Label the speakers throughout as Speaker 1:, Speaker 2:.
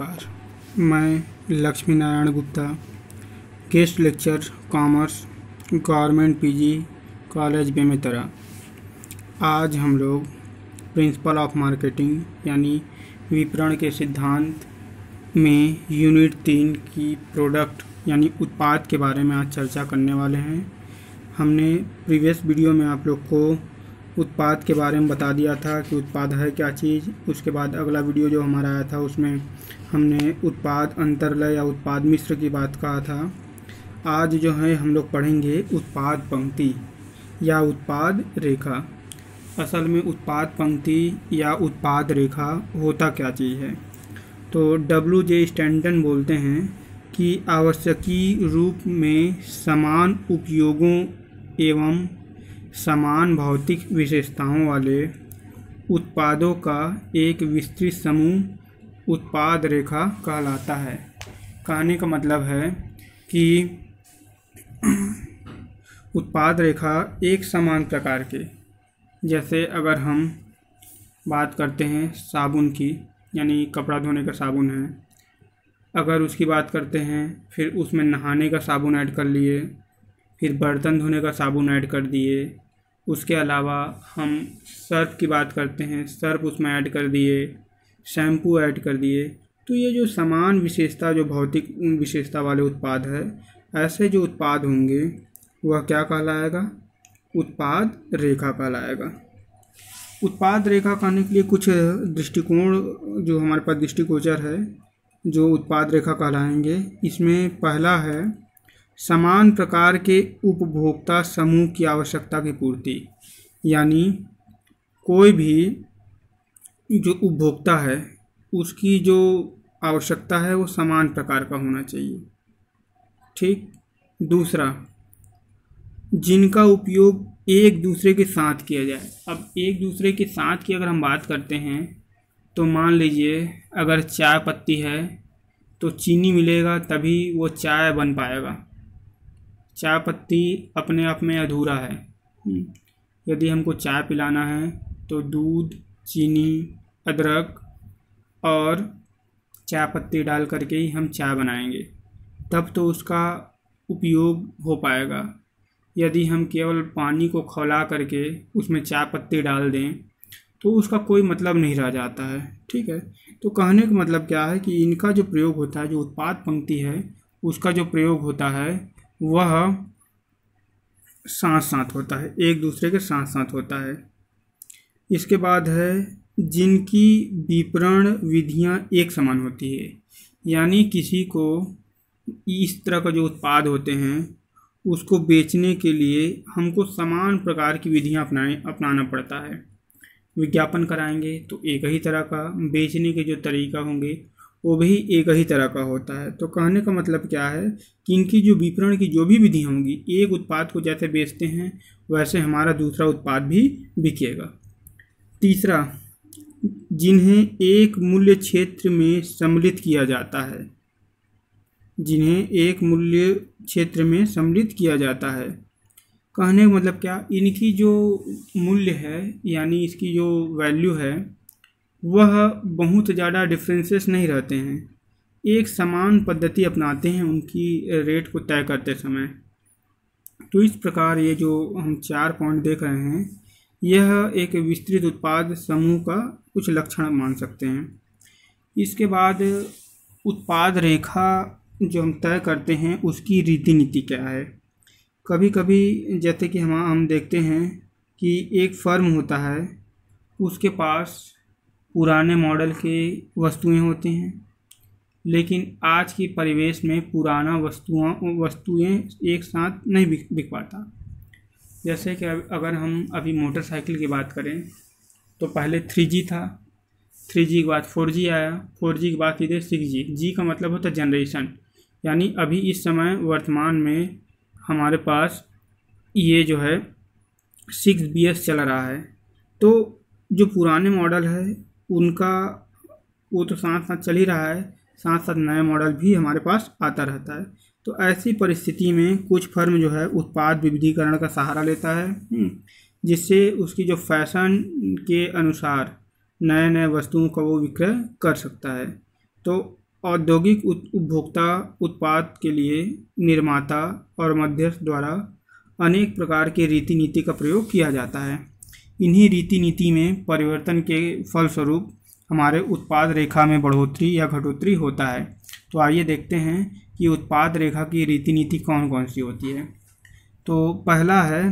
Speaker 1: नमस्कार मैं Lakshmi Narayan Gupta guest lecture commerce government PG college Bemetara आज हम लोग प्रिंसिपल ऑफ मार्केटिंग यानी विपणन के सिद्धांत में यूनिट तीन की प्रोडक्ट यानी उत्पाद के बारे में आज चर्चा करने वाले हैं हमने प्रीवियस वीडियो में आप लोग को उत्पाद के बारे में बता दिया था कि उत्पाद है क्या चीज़ उसके बाद अगला वीडियो जो हमारा आया था उसमें हमने उत्पाद अंतरलय या उत्पाद मिश्र की बात कहा था आज जो है हम लोग पढ़ेंगे उत्पाद पंक्ति या उत्पाद रेखा असल में उत्पाद पंक्ति या उत्पाद रेखा होता क्या चीज़ है तो डब्ल्यू जे स्टैंडन बोलते हैं कि आवश्यकी रूप में समान उपयोगों एवं समान भौतिक विशेषताओं वाले उत्पादों का एक विस्तृत समूह उत्पाद रेखा कहलाता है कहने का मतलब है कि उत्पाद रेखा एक समान प्रकार के जैसे अगर हम बात करते हैं साबुन की यानी कपड़ा धोने का साबुन है अगर उसकी बात करते हैं फिर उसमें नहाने का साबुन ऐड कर लिए फिर बर्तन धोने का साबुन ऐड कर दिए उसके अलावा हम सर्फ की बात करते हैं सर्फ उसमें ऐड कर दिए शैम्पू ऐड कर दिए तो ये जो समान विशेषता जो भौतिक विशेषता वाले उत्पाद है ऐसे जो उत्पाद होंगे वह क्या कहलाएगा उत्पाद रेखा कहलाएगा उत्पाद रेखा कहने के लिए कुछ दृष्टिकोण जो हमारे पास दृष्टिगोचर है जो उत्पाद रेखा कहलाएंगे इसमें पहला है समान प्रकार के उपभोक्ता समूह की आवश्यकता की पूर्ति यानी कोई भी जो उपभोक्ता है उसकी जो आवश्यकता है वो समान प्रकार का होना चाहिए ठीक दूसरा जिनका उपयोग एक दूसरे के साथ किया जाए अब एक दूसरे के साथ की अगर हम बात करते हैं तो मान लीजिए अगर चाय पत्ती है तो चीनी मिलेगा तभी वो चाय बन पाएगा चाय पत्ती अपने आप में अधूरा है हम्म। यदि हमको चाय पिलाना है तो दूध चीनी अदरक और चाय पत्ती डाल करके ही हम चाय बनाएंगे तब तो उसका उपयोग हो पाएगा यदि हम केवल पानी को खौला करके उसमें चाय पत्ती डाल दें तो उसका कोई मतलब नहीं रह जाता है ठीक है तो कहने का मतलब क्या है कि इनका जो प्रयोग होता है जो उत्पाद पंक्ति है उसका जो प्रयोग होता है वह साथ साथ होता है एक दूसरे के साथ साथ होता है इसके बाद है जिनकी विपरण विधियां एक समान होती है यानी किसी को इस तरह का जो उत्पाद होते हैं उसको बेचने के लिए हमको समान प्रकार की विधियां अपनाए अपनाना पड़ता है विज्ञापन कराएंगे तो एक ही तरह का बेचने के जो तरीका होंगे वो भी एक ही तरह का होता है तो कहने का मतलब क्या है कि इनकी जो विपणन की जो भी विधि होंगी एक उत्पाद को जैसे बेचते हैं वैसे हमारा दूसरा उत्पाद भी बिकेगा तीसरा जिन्हें एक मूल्य क्षेत्र में सम्मिलित किया जाता है जिन्हें एक मूल्य क्षेत्र में सम्मिलित किया जाता है कहने का मतलब क्या इनकी जो मूल्य है यानी इसकी जो वैल्यू है वह बहुत ज़्यादा डिफरेंसेस नहीं रहते हैं एक समान पद्धति अपनाते हैं उनकी रेट को तय करते समय तो इस प्रकार ये जो हम चार पॉइंट देख रहे हैं यह एक विस्तृत उत्पाद समूह का कुछ लक्षण मान सकते हैं इसके बाद उत्पाद रेखा जो हम तय करते हैं उसकी रीति नीति क्या है कभी कभी जैसे कि हम हम देखते हैं कि एक फर्म होता है उसके पास पुराने मॉडल के वस्तुएं होते हैं लेकिन आज के परिवेश में पुराना वस्तुओं वस्तुएं एक साथ नहीं बिक बिक पाता जैसे कि अगर हम अभी मोटरसाइकिल की बात करें तो पहले थ्री जी था थ्री जी के बाद फोर जी आया फोर जी के बाद सीधे सिक्स जी जी का मतलब होता है जनरेशन यानी अभी इस समय वर्तमान में हमारे पास ये जो है सिक्स बी एस चल रहा है तो जो पुराने मॉडल है उनका वो तो साथ साथ चल ही रहा है साथ साथ नया मॉडल भी हमारे पास आता रहता है तो ऐसी परिस्थिति में कुछ फर्म जो है उत्पाद विविधीकरण का सहारा लेता है हम्म, जिससे उसकी जो फैशन के अनुसार नए नए वस्तुओं का वो विक्रय कर सकता है तो औद्योगिक उपभोक्ता उत्पाद के लिए निर्माता और मध्यस्थ द्वारा अनेक प्रकार के रीति नीति का प्रयोग किया जाता है इन्हीं रीति नीति में परिवर्तन के फलस्वरूप हमारे उत्पाद रेखा में बढ़ोतरी या घटोतरी होता है तो आइए देखते हैं कि उत्पाद रेखा की रीति नीति कौन कौन सी होती है तो पहला है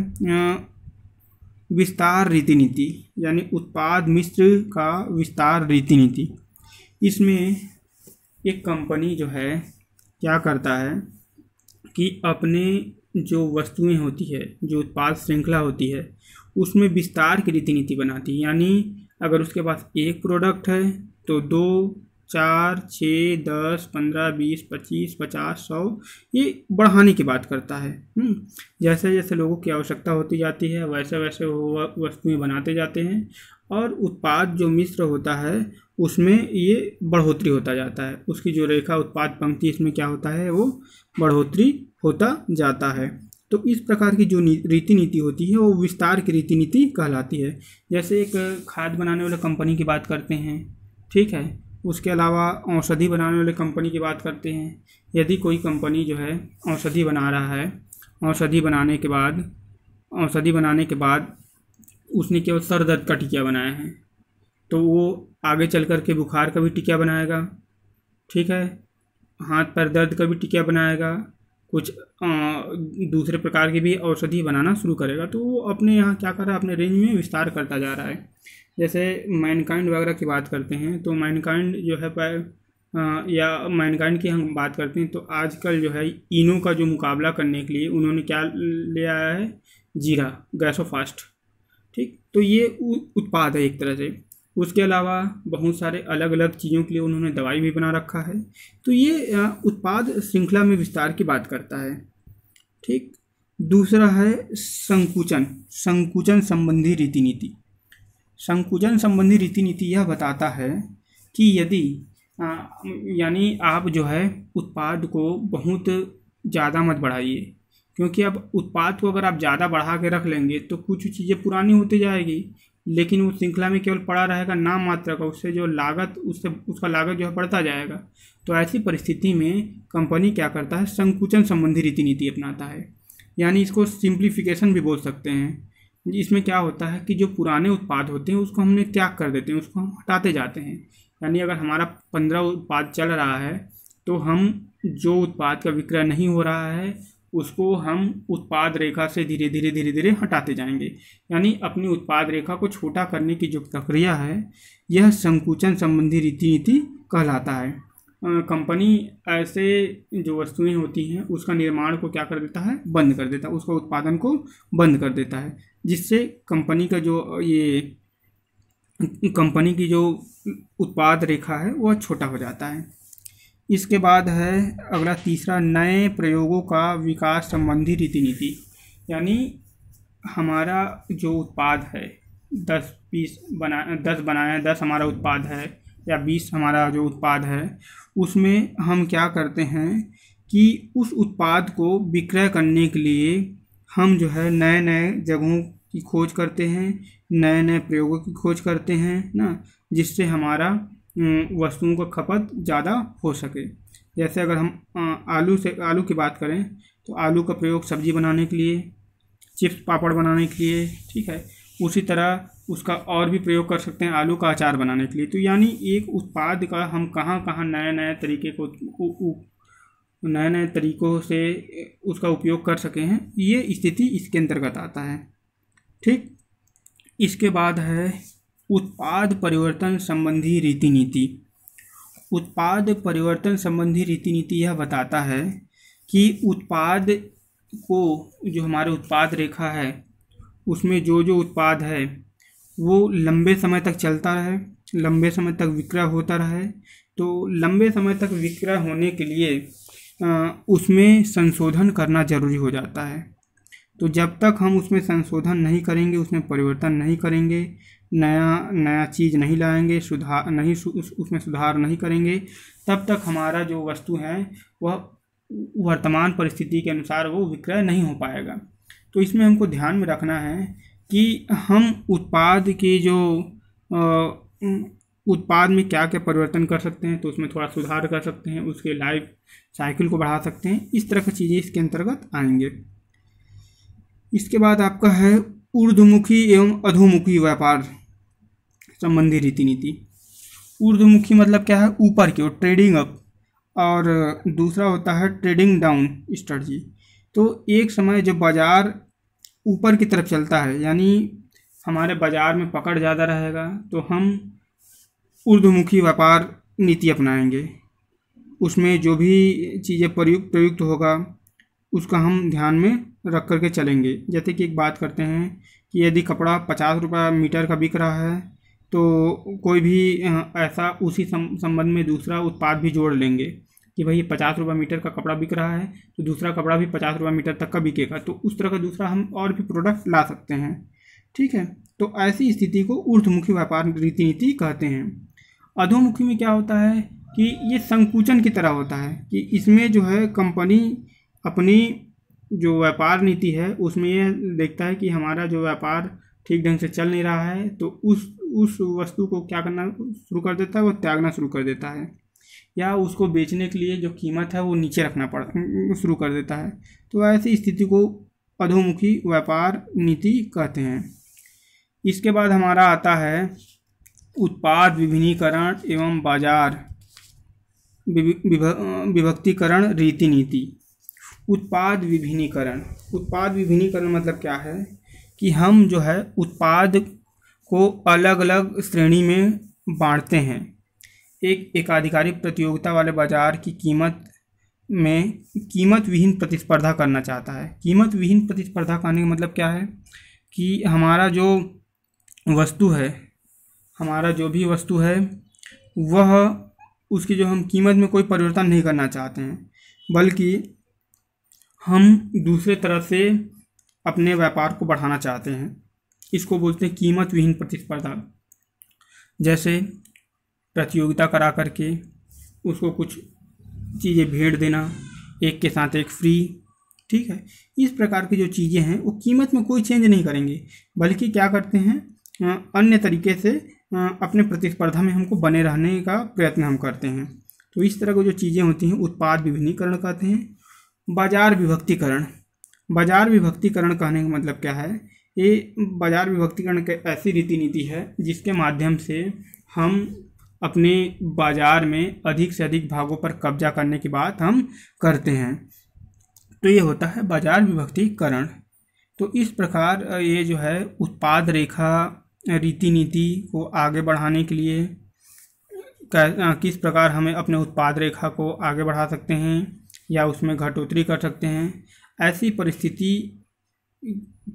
Speaker 1: विस्तार रीति नीति यानी उत्पाद मिश्र का विस्तार रीति नीति इसमें एक कंपनी जो है क्या करता है कि अपने जो वस्तुएं होती है जो उत्पाद श्रृंखला होती है उसमें विस्तार की रीति नीति बनाती है यानी अगर उसके पास एक प्रोडक्ट है तो दो चार छः दस पंद्रह बीस पच्चीस पचास सौ ये बढ़ाने की बात करता है हम्म, जैसे जैसे लोगों की आवश्यकता होती जाती है वैसे वैसे वो वस्तुएं बनाते जाते हैं और उत्पाद जो मिश्र होता है उसमें ये बढ़ोतरी होता जाता है उसकी जो रेखा उत्पाद पंक्ति इसमें क्या होता है वो बढ़ोतरी होता जाता है तो इस प्रकार की जो रीति नीति होती है वो विस्तार की रीति नीति कहलाती है जैसे एक खाद बनाने वाले कंपनी की बात करते हैं ठीक है उसके अलावा औषधि बनाने वाले कंपनी की बात करते हैं यदि कोई कंपनी जो है औषधि बना रहा है औषधि बनाने के बाद औषधि बनाने के बाद उसने केवल सर दर्द का टिकिया बनाया है तो वो आगे चल कर के बुखार का भी टिकिया बनाएगा ठीक है हाथ पर दर्द का भी टिकिया बनाएगा कुछ दूसरे प्रकार की भी औषधि बनाना शुरू करेगा तो वो अपने यहाँ क्या कर रहा है अपने रेंज में विस्तार करता जा रहा है जैसे माइनकाइंड वगैरह की बात करते हैं तो माइनकाइंड जो है पर या माइनकाइंड की हम बात करते हैं तो आजकल जो है इनो का जो मुकाबला करने के लिए उन्होंने क्या ले आया है जीरा गैसोफास्ट ठीक तो ये उत्पाद है एक तरह से उसके अलावा बहुत सारे अलग अलग चीज़ों के लिए उन्होंने दवाई भी बना रखा है तो ये उत्पाद श्रृंखला में विस्तार की बात करता है ठीक दूसरा है संकुचन संकुचन संबंधी रीति नीति संकुचन संबंधी रीति नीति यह बताता है कि यदि यानी आप जो है उत्पाद को बहुत ज़्यादा मत बढ़ाइए क्योंकि अब उत्पाद को अगर आप ज़्यादा बढ़ा के रख लेंगे तो कुछ चीज़ें पुरानी होती जाएगी लेकिन वो श्रृंखला में केवल पड़ा रहेगा नाम मात्र का उससे जो लागत उससे उसका लागत जो है बढ़ता जाएगा तो ऐसी परिस्थिति में कंपनी क्या करता है संकुचन संबंधी रीति नीति अपनाता है यानी इसको सिंप्लीफिकेशन भी बोल सकते हैं इसमें क्या होता है कि जो पुराने उत्पाद होते हैं उसको हमने त्याग कर देते हैं उसको हम हटाते जाते हैं यानी अगर हमारा पंद्रह उत्पाद चल रहा है तो हम जो उत्पाद का विक्रय नहीं हो रहा है उसको हम उत्पाद रेखा से धीरे धीरे धीरे धीरे हटाते जाएंगे यानी अपनी उत्पाद रेखा को छोटा करने की जो प्रक्रिया है यह संकुचन संबंधी रीति नीति कहलाता है कंपनी ऐसे जो वस्तुएं होती हैं उसका निर्माण को क्या कर देता है बंद कर देता है उसका उत्पादन को बंद कर देता है जिससे कंपनी का जो ये कंपनी की जो उत्पाद रेखा है वह छोटा हो जाता है इसके बाद है अगला तीसरा नए प्रयोगों का विकास संबंधी रीति नीति यानी हमारा जो उत्पाद है दस पीस बना दस बनाया दस हमारा उत्पाद है या बीस हमारा जो उत्पाद है उसमें हम क्या करते हैं कि उस उत्पाद को विक्रय करने के लिए हम जो है नए नए जगहों की खोज करते हैं नए नए प्रयोगों की खोज करते हैं ना जिससे हमारा हम्म, वस्तुओं का खपत ज़्यादा हो सके जैसे अगर हम आलू से आलू की बात करें तो आलू का प्रयोग सब्जी बनाने के लिए चिप्स पापड़ बनाने के लिए ठीक है उसी तरह उसका और भी प्रयोग कर सकते हैं आलू का अचार बनाने के लिए तो यानी एक उत्पाद का हम कहाँ कहाँ नए नए तरीके को नए नए तरीक़ों से उसका उपयोग कर सके हैं ये स्थिति इसके अंतर्गत आता है ठीक इसके बाद है उत्पाद परिवर्तन संबंधी रीति नीति उत्पाद परिवर्तन संबंधी रीति नीति यह बताता है कि उत्पाद को जो हमारे उत्पाद रेखा है उसमें जो जो उत्पाद है वो लंबे समय तक चलता रहे लंबे समय तक विक्रय होता रहे तो लंबे समय तक विक्रय होने के लिए आ, उसमें संशोधन करना ज़रूरी हो जाता है तो जब तक हम उसमें संशोधन नहीं करेंगे उसमें परिवर्तन नहीं करेंगे नया नया चीज़ नहीं लाएंगे सुधार नहीं सु, उस, उसमें सुधार नहीं करेंगे तब तक हमारा जो वस्तु है वह वर्तमान परिस्थिति के अनुसार वो विक्रय नहीं हो पाएगा तो इसमें हमको ध्यान में रखना है कि हम उत्पाद के जो उत्पाद में क्या क्या परिवर्तन कर सकते हैं तो उसमें थोड़ा सुधार कर सकते हैं उसके लाइफ साइकिल को बढ़ा सकते हैं इस तरह की चीज़ें इसके अंतर्गत आएंगे इसके बाद आपका है ऊर्ध्वमुखी एवं अधोमुखी व्यापार संबंधी रीति नीति ऊर्ध्वमुखी मतलब क्या है ऊपर की ओर ट्रेडिंग अप और दूसरा होता है ट्रेडिंग डाउन स्ट्रेटजी तो एक समय जब बाज़ार ऊपर की तरफ चलता है यानी हमारे बाज़ार में पकड़ ज़्यादा रहेगा तो हम ऊर्ध्वमुखी व्यापार नीति अपनाएंगे उसमें जो भी चीज़ें प्रयुक्त प्रयुक्त होगा उसका हम ध्यान में रख करके चलेंगे जैसे कि एक बात करते हैं कि यदि कपड़ा पचास रुपये मीटर का बिक रहा है तो कोई भी ऐसा उसी संबंध में दूसरा उत्पाद भी जोड़ लेंगे कि भाई पचास रुपये मीटर का कपड़ा बिक रहा है तो दूसरा कपड़ा भी पचास रुपये मीटर तक का बिकेगा तो उस तरह का दूसरा हम और भी प्रोडक्ट ला सकते हैं ठीक है तो ऐसी स्थिति को ऊर्धमुखी व्यापार रीति नीति कहते हैं अधोमुखी में क्या होता है कि ये संकुचन की तरह होता है कि इसमें जो है कंपनी अपनी जो व्यापार नीति है उसमें यह देखता है कि हमारा जो व्यापार ठीक ढंग से चल नहीं रहा है तो उस उस वस्तु को क्या करना शुरू कर देता है वो त्यागना शुरू कर देता है या उसको बेचने के लिए जो कीमत है वो नीचे रखना पड़ शुरू कर देता है तो ऐसी स्थिति को अधोमुखी व्यापार नीति कहते हैं इसके बाद हमारा आता है उत्पाद विभिन्नीकरण एवं बाजार विभक्तिकरण रीति नीति उत्पाद विभिन्नीकरण उत्पाद विभिन्नीकरण मतलब क्या है कि हम जो है उत्पाद को अलग अलग श्रेणी में बांटते हैं एक एकाधिकारिक प्रतियोगिता वाले बाजार की कीमत में कीमत विहीन प्रतिस्पर्धा करना चाहता है कीमत विहीन प्रतिस्पर्धा करने का मतलब क्या है कि हमारा जो वस्तु है हमारा जो भी वस्तु है वह उसकी जो हम कीमत में कोई परिवर्तन नहीं करना चाहते हैं बल्कि हम दूसरे तरह से अपने व्यापार को बढ़ाना चाहते हैं इसको बोलते हैं कीमत विहीन प्रतिस्पर्धा जैसे प्रतियोगिता करा करके उसको कुछ चीज़ें भेंट देना एक के साथ एक फ्री ठीक है इस प्रकार की जो चीज़ें हैं वो कीमत में कोई चेंज नहीं करेंगे बल्कि क्या करते हैं अन्य तरीके से अपने प्रतिस्पर्धा में हमको बने रहने का प्रयत्न हम करते हैं तो इस तरह की जो चीज़ें होती हैं उत्पाद विभिन्नीकरण कहते हैं बाजार विभक्तिकरण बाजार विभक्तिकरण कहने का मतलब क्या है ये बाजार विभक्तिकरण के ऐसी रीति नीति है जिसके माध्यम से हम अपने बाजार में अधिक से अधिक भागों पर कब्जा करने की बात हम करते हैं तो ये होता है बाजार विभक्तिकरण तो इस प्रकार ये जो है उत्पाद रेखा रीति नीति को आगे बढ़ाने के लिए किस प्रकार हमें अपने उत्पाद रेखा को आगे बढ़ा सकते हैं या उसमें घटोतरी कर सकते हैं ऐसी परिस्थिति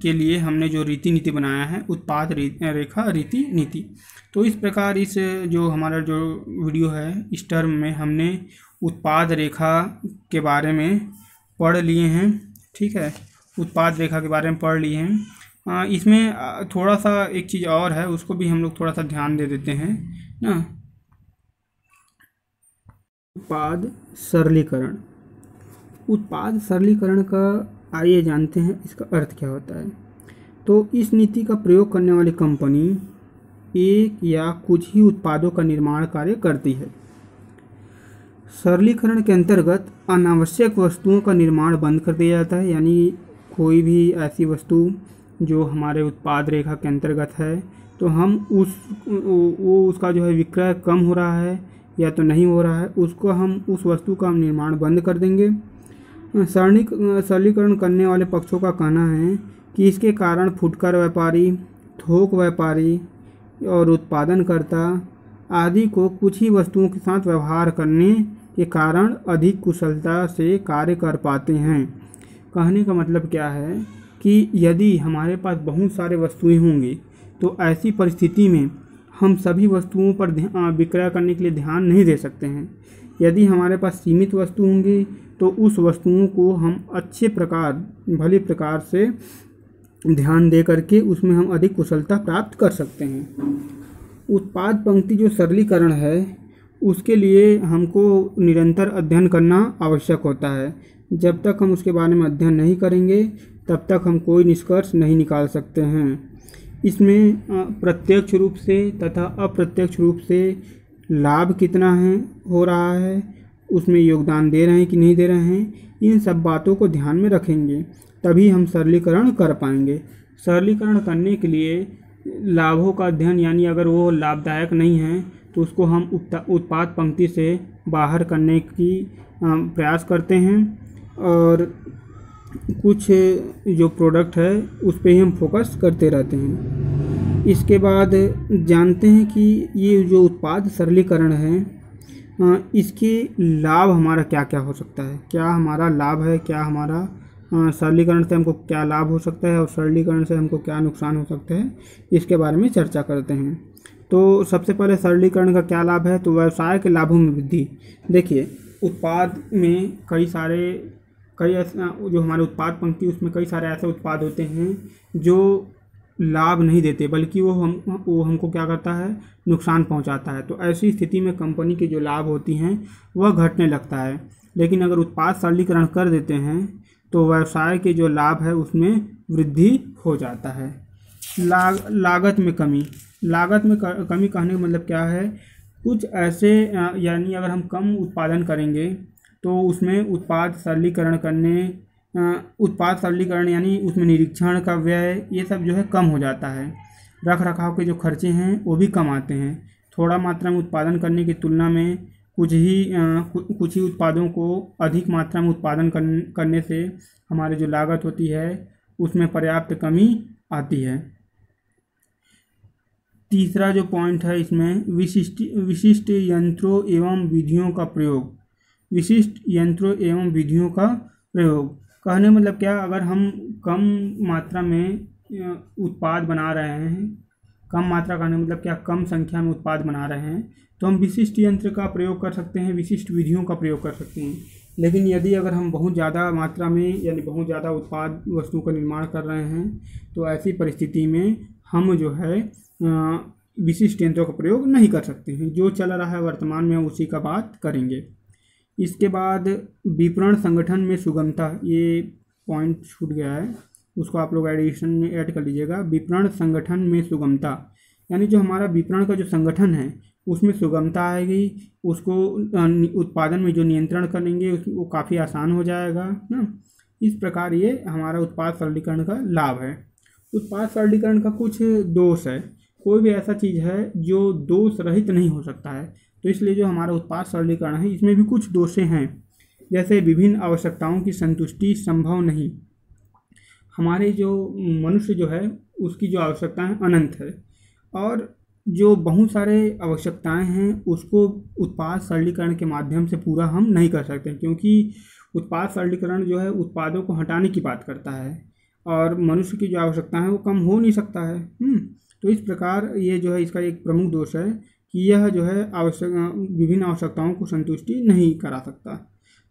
Speaker 1: के लिए हमने जो रीति नीति बनाया है उत्पाद रेखा रीति नीति तो इस प्रकार इस जो हमारा जो वीडियो है इस टर्म में हमने उत्पाद रेखा के बारे में पढ़ लिए हैं ठीक है उत्पाद रेखा के बारे में पढ़ लिए हैं इसमें थोड़ा सा एक चीज़ और है उसको भी हम लोग थोड़ा सा ध्यान दे देते हैं ना उत्पाद सरलीकरण उत्पाद सरलीकरण का आइए जानते हैं इसका अर्थ क्या होता है तो इस नीति का प्रयोग करने वाली कंपनी एक या कुछ ही उत्पादों का निर्माण कार्य करती है सरलीकरण के अंतर्गत अनावश्यक वस्तुओं का निर्माण बंद कर दिया जाता है यानी कोई भी ऐसी वस्तु जो हमारे उत्पाद रेखा के अंतर्गत है तो हम उस वो उसका जो है विक्रय कम हो रहा है या तो नहीं हो रहा है उसको हम उस वस्तु का निर्माण बंद कर देंगे सरणी सरलीकरण करने वाले पक्षों का कहना है कि इसके कारण फुटकर व्यापारी थोक व्यापारी और उत्पादनकर्ता आदि को कुछ ही वस्तुओं के साथ व्यवहार करने के कारण अधिक कुशलता से कार्य कर पाते हैं कहने का मतलब क्या है कि यदि हमारे पास बहुत सारे वस्तुएं होंगी तो ऐसी परिस्थिति में हम सभी वस्तुओं पर विक्रय करने के लिए ध्यान नहीं दे सकते हैं यदि हमारे पास सीमित वस्तु होंगी तो उस वस्तुओं को हम अच्छे प्रकार भले प्रकार से ध्यान दे करके उसमें हम अधिक कुशलता प्राप्त कर सकते हैं उत्पाद पंक्ति जो सरलीकरण है उसके लिए हमको निरंतर अध्ययन करना आवश्यक होता है जब तक हम उसके बारे में अध्ययन नहीं करेंगे तब तक हम कोई निष्कर्ष नहीं निकाल सकते हैं इसमें प्रत्यक्ष रूप से तथा अप्रत्यक्ष रूप से लाभ कितना है हो रहा है उसमें योगदान दे रहे हैं कि नहीं दे रहे हैं इन सब बातों को ध्यान में रखेंगे तभी हम सरलीकरण कर पाएंगे सरलीकरण करने के लिए लाभों का अध्ययन यानी अगर वो लाभदायक नहीं है तो उसको हम उत्पाद पंक्ति से बाहर करने की प्रयास करते हैं और कुछ जो प्रोडक्ट है उस पर ही हम फोकस करते रहते हैं इसके बाद जानते हैं कि ये जो उत्पाद सरलीकरण है इसके लाभ हमारा क्या क्या हो सकता है क्या हमारा लाभ है क्या हमारा सरलीकरण से हमको क्या लाभ हो सकता है और सरलीकरण से हमको क्या नुकसान हो सकता है इसके बारे में चर्चा करते हैं तो सबसे पहले सरलीकरण का क्या लाभ है तो व्यवसाय के लाभों में वृद्धि देखिए उत्पाद में कई सारे कई ऐसा जो हमारे उत्पाद पंक्ति उसमें कई सारे ऐसे उत्पाद होते हैं जो लाभ नहीं देते बल्कि वो हम वो हमको क्या करता है नुकसान पहुंचाता है तो ऐसी स्थिति में कंपनी के जो लाभ होती हैं वह घटने लगता है लेकिन अगर उत्पाद सरलीकरण कर देते हैं तो व्यवसाय के जो लाभ है उसमें वृद्धि हो जाता है लाग लागत में कमी लागत में कमी कहने का मतलब क्या है कुछ ऐसे यानी अगर हम कम उत्पादन करेंगे तो उसमें उत्पाद सरलीकरण करने उत्पाद सरलीकरण यानी उसमें निरीक्षण का व्यय ये सब जो है कम हो जाता है रख रखाव के जो खर्चे हैं वो भी कम आते हैं थोड़ा मात्रा में उत्पादन करने की तुलना में कुछ ही कुछ ही उत्पादों को अधिक मात्रा में उत्पादन करने से हमारे जो लागत होती है उसमें पर्याप्त कमी आती है तीसरा जो पॉइंट है इसमें विशिष्ट विशिष्ट यंत्रों एवं विधियों का प्रयोग विशिष्ट यंत्रों एवं विधियों का प्रयोग कहने मतलब क्या अगर हम कम मात्रा में उत्पाद बना रहे हैं कम मात्रा कहने मतलब क्या कम संख्या में उत्पाद बना रहे हैं तो हम विशिष्ट यंत्र का प्रयोग कर सकते हैं विशिष्ट विधियों का प्रयोग कर सकते हैं लेकिन यदि अगर हम बहुत ज़्यादा मात्रा में यानी बहुत ज़्यादा उत्पाद वस्तुओं का निर्माण कर रहे हैं तो ऐसी परिस्थिति में हम जो है विशिष्ट यंत्रों का प्रयोग नहीं कर सकते हैं जो चल रहा है वर्तमान में हम उसी का बात करेंगे इसके बाद विपणन संगठन में सुगमता ये पॉइंट छूट गया है उसको आप लोग एडिशन में ऐड कर लीजिएगा विपणन संगठन में सुगमता यानी जो हमारा विपणन का जो संगठन है उसमें सुगमता आएगी उसको उत्पादन में जो नियंत्रण करेंगे वो काफ़ी आसान हो जाएगा ना इस प्रकार ये हमारा उत्पाद सरलीकरण का लाभ है उत्पाद सरलीकरण का कुछ दोष है कोई भी ऐसा चीज़ है जो दोष रहित नहीं हो सकता है तो इसलिए जो हमारा उत्पाद सरलीकरण है इसमें भी कुछ दोषे हैं जैसे विभिन्न आवश्यकताओं की संतुष्टि संभव नहीं हमारे जो मनुष्य जो है उसकी जो आवश्यकता है अनंत है और जो बहुत सारे आवश्यकताएं हैं उसको उत्पाद सरलीकरण के माध्यम से पूरा हम नहीं कर सकते क्योंकि उत्पाद सरलीकरण जो है उत्पादों को हटाने की बात करता है और मनुष्य की जो आवश्यकता है वो कम हो नहीं सकता है हम्म, तो इस प्रकार ये जो है इसका एक प्रमुख दोष है कि यह जो है आवश्यक विभिन्न आवश्यकताओं को संतुष्टि नहीं करा सकता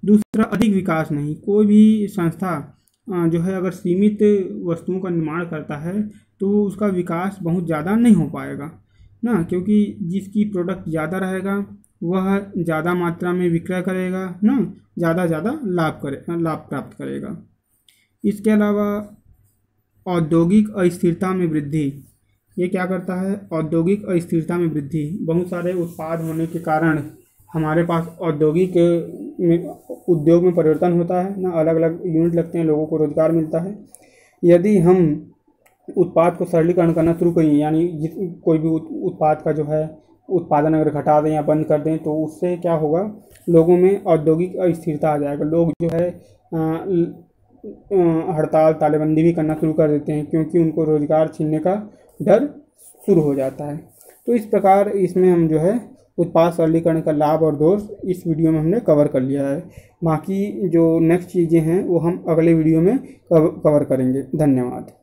Speaker 1: दूसरा अधिक विकास नहीं कोई भी संस्था जो है अगर सीमित वस्तुओं का निर्माण करता है तो उसका विकास बहुत ज़्यादा नहीं हो पाएगा ना क्योंकि जिसकी प्रोडक्ट ज़्यादा रहेगा वह ज़्यादा मात्रा में विक्रय करेगा ना ज़्यादा ज़्यादा लाभ करे लाभ प्राप्त करेगा इसके अलावा औद्योगिक अस्थिरता में वृद्धि ये क्या करता है औद्योगिक अस्थिरता में वृद्धि बहुत सारे उत्पाद होने के कारण हमारे पास औद्योगिक में उद्योग में परिवर्तन होता है ना अलग अलग यूनिट लगते हैं लोगों को रोज़गार मिलता है यदि हम उत्पाद को सरलीकरण करना शुरू करें यानी जिस कोई भी उत्पाद का जो है उत्पादन अगर घटा दें या बंद कर दें तो उससे क्या होगा लोगों में औद्योगिक अस्थिरता आ जाएगा लोग जो है हड़ताल तालेबंदी भी करना शुरू कर देते हैं क्योंकि उनको रोज़गार छीनने का डर शुरू हो जाता है तो इस प्रकार इसमें हम जो है उत्पाद सरलीकरण का लाभ और दोष इस वीडियो में हमने कवर कर लिया है बाकी जो नेक्स्ट चीज़ें हैं वो हम अगले वीडियो में कवर करेंगे धन्यवाद